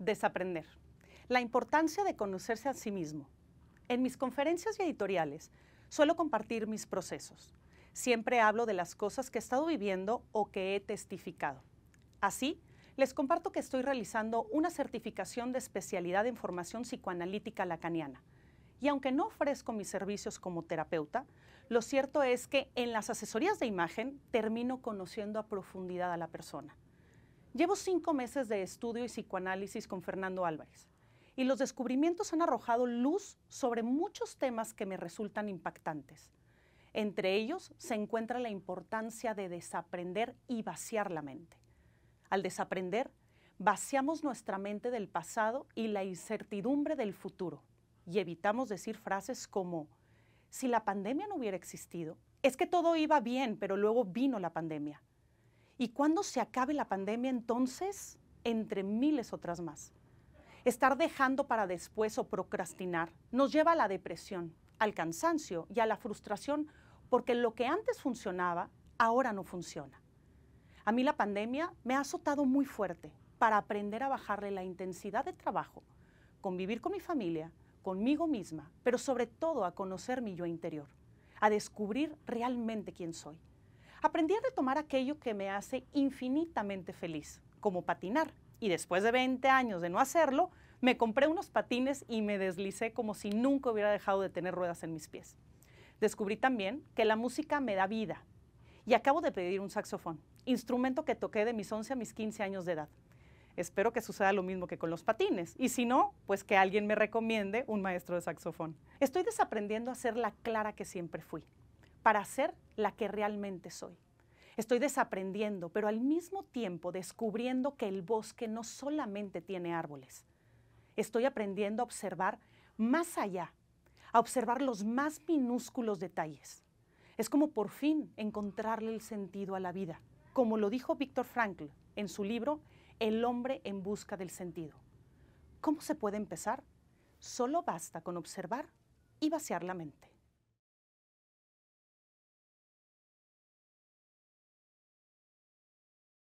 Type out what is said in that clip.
Desaprender. La importancia de conocerse a sí mismo. En mis conferencias y editoriales suelo compartir mis procesos. Siempre hablo de las cosas que he estado viviendo o que he testificado. Así, les comparto que estoy realizando una certificación de especialidad en formación psicoanalítica lacaniana. Y aunque no ofrezco mis servicios como terapeuta, lo cierto es que en las asesorías de imagen termino conociendo a profundidad a la persona. Llevo cinco meses de estudio y psicoanálisis con Fernando Álvarez y los descubrimientos han arrojado luz sobre muchos temas que me resultan impactantes. Entre ellos se encuentra la importancia de desaprender y vaciar la mente. Al desaprender, vaciamos nuestra mente del pasado y la incertidumbre del futuro y evitamos decir frases como, si la pandemia no hubiera existido, es que todo iba bien, pero luego vino la pandemia. Y cuando se acabe la pandemia, entonces, entre miles otras más. Estar dejando para después o procrastinar nos lleva a la depresión, al cansancio y a la frustración porque lo que antes funcionaba ahora no funciona. A mí la pandemia me ha azotado muy fuerte para aprender a bajarle la intensidad de trabajo, convivir con mi familia, conmigo misma, pero sobre todo a conocer mi yo interior, a descubrir realmente quién soy aprendí a retomar aquello que me hace infinitamente feliz, como patinar. Y después de 20 años de no hacerlo, me compré unos patines y me deslicé como si nunca hubiera dejado de tener ruedas en mis pies. Descubrí también que la música me da vida. Y acabo de pedir un saxofón, instrumento que toqué de mis 11 a mis 15 años de edad. Espero que suceda lo mismo que con los patines. Y si no, pues que alguien me recomiende un maestro de saxofón. Estoy desaprendiendo a ser la clara que siempre fui para ser la que realmente soy. Estoy desaprendiendo, pero al mismo tiempo descubriendo que el bosque no solamente tiene árboles. Estoy aprendiendo a observar más allá, a observar los más minúsculos detalles. Es como por fin encontrarle el sentido a la vida, como lo dijo Víctor Frankl en su libro El hombre en busca del sentido. ¿Cómo se puede empezar? Solo basta con observar y vaciar la mente.